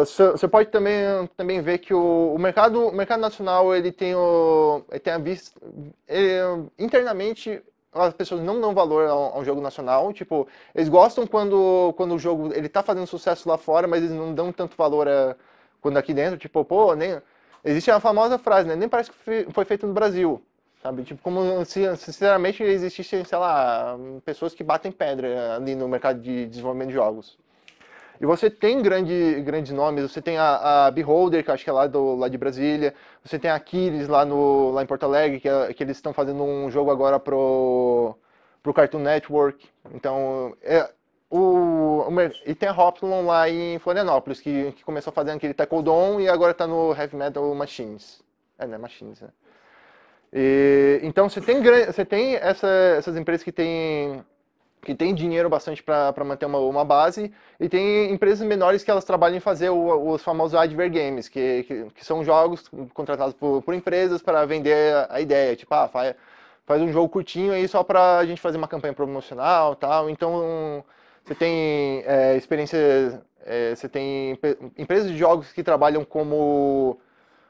Você ah, uh, pode também, também ver que o, o, mercado, o mercado nacional ele tem, o, ele tem a vista. Ele, é, internamente, as pessoas não dão valor ao, ao, jogo nacional. Tipo, eles gostam quando, quando o jogo ele tá fazendo sucesso lá fora, mas eles não dão tanto valor a, quando aqui dentro. Tipo, pô, nem. Existe uma famosa frase, né? Nem parece que foi feito no Brasil. Sabe? Tipo, como se, sinceramente, existissem, sei lá, pessoas que batem pedra ali no mercado de desenvolvimento de jogos. E você tem grande, grandes nomes, você tem a, a, Beholder, que acho que é lá, do, lá de Brasília, você tem a Aquiles lá, no, lá em Porto Alegre, que, é, que eles estão fazendo um jogo agora pro, pro Cartoon Network. Então, é, o, o e tem a Hoplon lá em Florianópolis, que, que começou fazendo aquele Taekwondo tá e agora está no Heavy Metal Machines. É, né? Machines, né? E, então você tem, você tem essa, essas empresas que têm que tem dinheiro bastante para manter uma, uma, base, e tem empresas menores que elas trabalham em fazer o, os famosos adver games, que, que, que, são jogos contratados por, por empresas para vender a ideia, tipo, ah, faz, faz um jogo curtinho aí só para a gente fazer uma campanha promocional tal, então você tem é, é, você tem empresas de jogos que trabalham como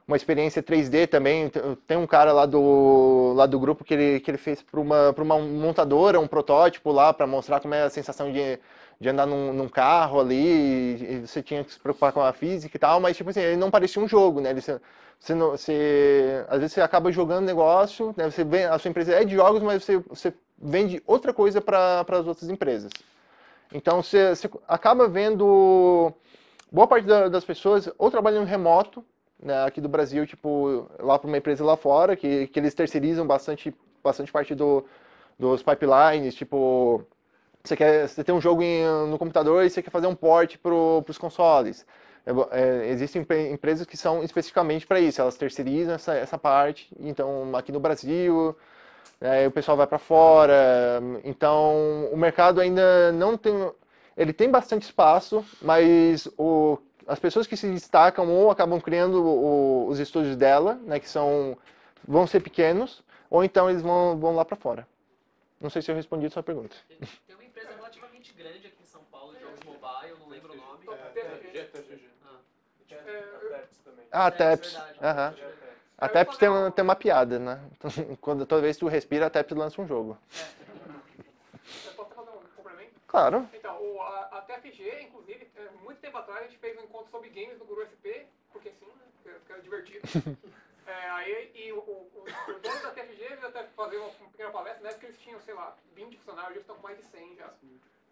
uma experiência 3D também. Então, Tem um cara lá do, lá do grupo que ele, que ele fez para uma, uma montadora, um protótipo lá, para mostrar como é a sensação de, de andar num, num carro ali. E, você tinha que se preocupar com a física e tal, mas tipo assim, ele não parecia um jogo, né? Ele, você, você, às vezes você acaba jogando negócio, né? você a sua empresa é de jogos, mas você, você vende outra coisa para as outras empresas. Então você, você acaba vendo boa parte da, das pessoas ou trabalhando remoto né, aqui do Brasil, tipo, lá para uma empresa lá fora, que, que eles terceirizam bastante, bastante parte do, dos pipelines, tipo, você, quer, você tem um jogo em, no computador e você quer fazer um port para os consoles. É, é, existem empresas que são especificamente para isso, elas terceirizam essa, essa parte. Então, aqui no Brasil, é, o pessoal vai para fora. Então, o mercado ainda não tem. Ele tem bastante espaço, mas o as pessoas que se destacam ou acabam criando o, os estúdios dela, né, que são vão ser pequenos, ou então eles vão, vão lá para fora. Não sei se eu respondi a sua pergunta. Tem uma empresa relativamente grande aqui em São Paulo, de jogos mobile, não lembro o nome. É, é, ah, TEPS. também. É, ah, Aham. A TEPS tem, tem uma piada, né? quando, toda vez que tu respira, a TEPS lança um jogo. É. Claro. Então, o, a, a TFG, inclusive, é, muito tempo atrás a gente fez um encontro sobre games no Guru SP, porque sim, né? Porque era divertido. é, aí, e o, o, o dono da TFG veio até fazer uma, uma pequena palestra, né? Porque eles tinham, sei lá, 20 funcionários, eles estão com mais de 100 já.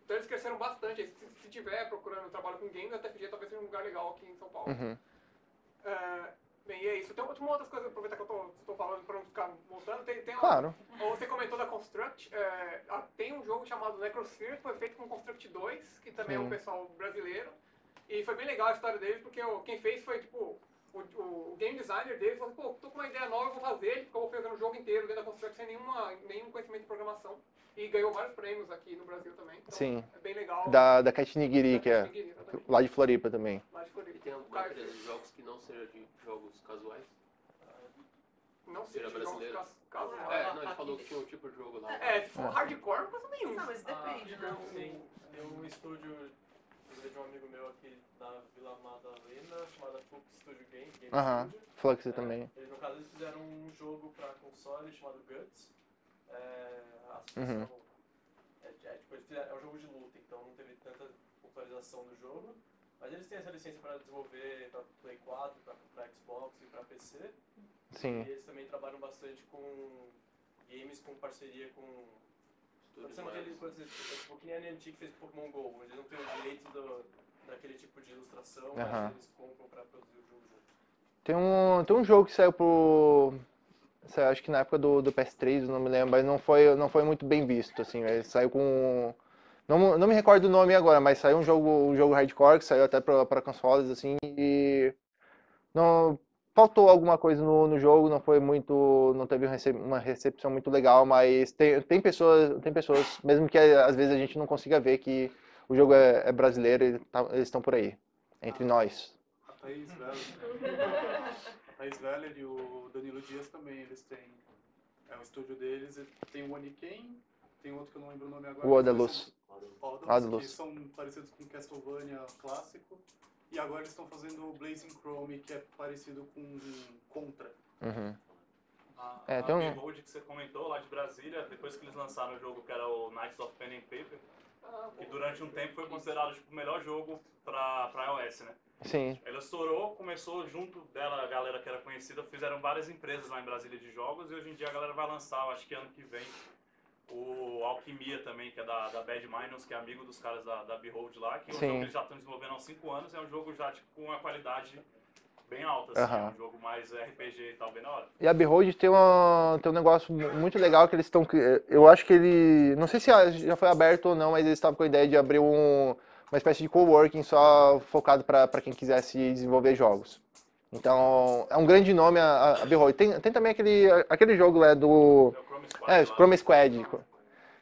Então eles cresceram bastante. Se, se tiver procurando trabalho com games, a TFG talvez seja um lugar legal aqui em São Paulo. Uhum. É, Bem, e é isso. Tem uma outra coisa, aproveitar que eu estou falando para não ficar montando. Tem, tem claro. Uma, você comentou da Construct. É, tem um jogo chamado Necrosphere que foi feito com Construct 2, que também Sim. é um pessoal brasileiro. E foi bem legal a história dele, porque quem fez foi, tipo, o, o, game designer dele falou assim, pô, tô com uma ideia nova, eu vou fazer, porque eu vou fazer um jogo inteiro dentro da Construct sem nenhuma, nenhum conhecimento de programação. E ganhou vários prêmios aqui no Brasil também. Então Sim. É bem legal. Da, da Cat Nigiri, que é lá de Floripa também. Lá de Floripa. E tem alguma empresa de jogos que não seja de jogos casuais? Não sei, era brasileiro. Caso, caso, é, não, ele falou que tinha um tipo de jogo lá. É, se for ah. hardcore, não passa nenhum. Não, mas depende, ah, não. Né? Sim, tem um estúdio inclusive de um amigo meu aqui da Vila Madalena, chamada Flux Studio Game. Aham, Studio. Flux é, também. Eles, no caso, eles fizeram um jogo pra console chamado Guts. É, uhum. é, é, tipo, fizeram, é um jogo de luta, então não teve tanta popularização do jogo. Mas eles têm essa licença para desenvolver para Play 4, para Xbox e para PC. Sim. E eles também trabalham bastante com games com parceria com quando você não tem, quando você, assim, tipo que nem a Niantic fez Pokémon GO, onde eles não têm o direito do, daquele tipo de ilustração, mas eles compram pra produzir o jogo junto. Tem um, tem um jogo que saiu pro... Saiu, acho que na época do, do PS3, não me lembro, mas não foi, não foi muito bem visto, assim, né? ele saiu com... Não, não me recordo o nome agora, mas saiu um jogo, um jogo hardcore que saiu até para consoles, assim, e... Não, faltou alguma coisa no, no jogo, não foi muito, não teve uma recepção muito legal, mas tem, tem pessoas, tem pessoas, mesmo que eh, às vezes a gente não consiga ver que o jogo é, é brasileiro, ele tá, eles estão por aí, entre nós. A Thaís Veller, né? e o Danilo Dias também, eles têm é o estúdio deles, tem o Aniken, tem outro que eu não lembro o nome agora. O Odalus. Odalus, que são parecidos com Castlevania clássico. E agora eles estão fazendo o Blazing Chrome, que é parecido com Contra. Uhum. A, é, a então... que você comentou lá de Brasília, depois que eles lançaram o jogo que era o Knights of Pen and Paper, que durante um tempo foi considerado tipo, o melhor jogo para pra iOS, né? Sim. Ela estourou, começou junto dela a galera que era conhecida, fizeram várias empresas lá em Brasília de jogos e hoje em dia a galera vai lançar, acho que ano que vem, o Alquimia também, que é da, da Bad Miners que é amigo dos caras da, da Behold lá, que é um Sim. jogo que eles já estão desenvolvendo há 5 anos, é um jogo já tipo, com uma qualidade bem alta, assim, uhum. é um jogo mais RPG e tal, bem na hora. E a Behold tem, uma, tem um negócio muito legal que eles estão. Eu acho que ele. Não sei se já foi aberto ou não, mas eles estavam com a ideia de abrir um, uma espécie de coworking só focado para quem quisesse desenvolver jogos. Então, é um grande nome a, a Behold. Tem, tem também aquele, aquele jogo lá do. É Chrome Squad. É, Chrome Squad.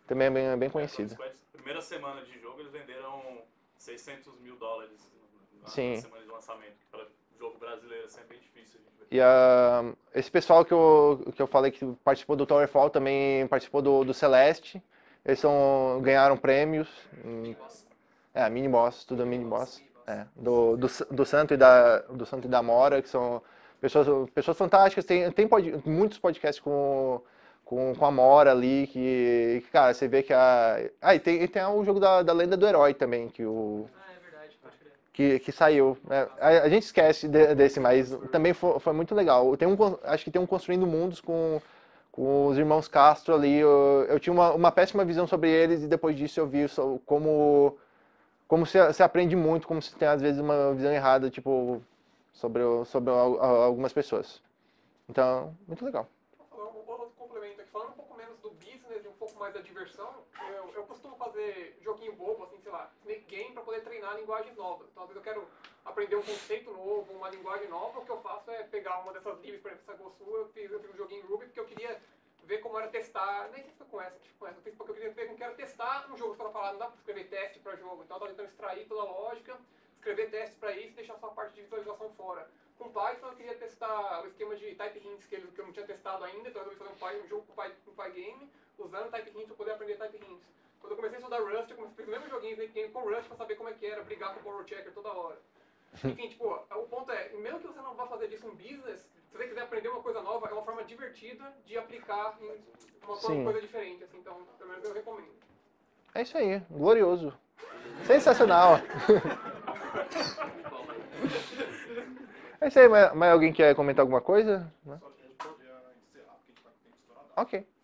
Também é bem, é bem é, conhecido. Squad, primeira semana de jogo, eles venderam 600 mil dólares na Sim. semana de lançamento. Para jogo brasileiro, assim, é sempre bem difícil. E uh, esse pessoal que eu, que eu falei que participou do Towerfall também participou do, do Celeste. Eles são, ganharam prêmios. Mini boss. É, mini boss, tudo mini boss. É, do, do, do, Santo e da, do Santo e da Mora, que são pessoas, pessoas fantásticas. Tem, tem pod, muitos podcasts com com, com a Mora ali, que, que, cara, você vê que a. Ah, e tem, e tem o jogo da, da Lenda do Herói também, que o. Ah, é que, que saiu. É, a, a, gente esquece de, desse, mas também foi, foi, muito legal. Tem um, acho que tem um Construindo Mundos com, com os irmãos Castro ali. Eu, eu tinha uma, uma péssima visão sobre eles e depois disso eu vi como, como se, se aprende muito, como se tem às vezes uma visão errada, tipo, sobre, sobre algumas pessoas. Então, muito legal. mais a diversão, eu, eu costumo fazer joguinho bobo, assim, sei lá, snake game para poder treinar linguagem nova Então, às vezes eu quero aprender um conceito novo, uma linguagem nova, o que eu faço é pegar uma dessas livres, por exemplo, essa Gosu, eu fiz, eu fiz um joguinho em Ruby porque eu queria ver como era testar, nem sei se com essa, tipo, essa, eu fiz porque eu queria ver como era testar um jogo, você estava falando, não dá para escrever teste para jogo, então eu estava extrair toda a lógica, escrever teste para isso e deixar só a parte de visualização fora. Com Python eu queria testar o esquema de type hints que, que eu não tinha testado ainda, então eu resolvi fazer um, um jogo com um Pygame usando type hints para poder aprender type hints. Quando eu comecei a estudar Rust, eu comecei a fazer o mesmo joguinho que é com Rust para saber como é que era brigar com o Borrow Checker toda hora. Enfim, tipo, o ponto é, mesmo que você não vá fazer disso um business, se você quiser aprender uma coisa nova, é uma forma divertida de aplicar uma Sim. coisa diferente, assim, então, pelo menos eu recomendo. É isso aí, glorioso. Sensacional. É isso aí, mas, mas alguém quer comentar alguma coisa? Não? Né? Ok.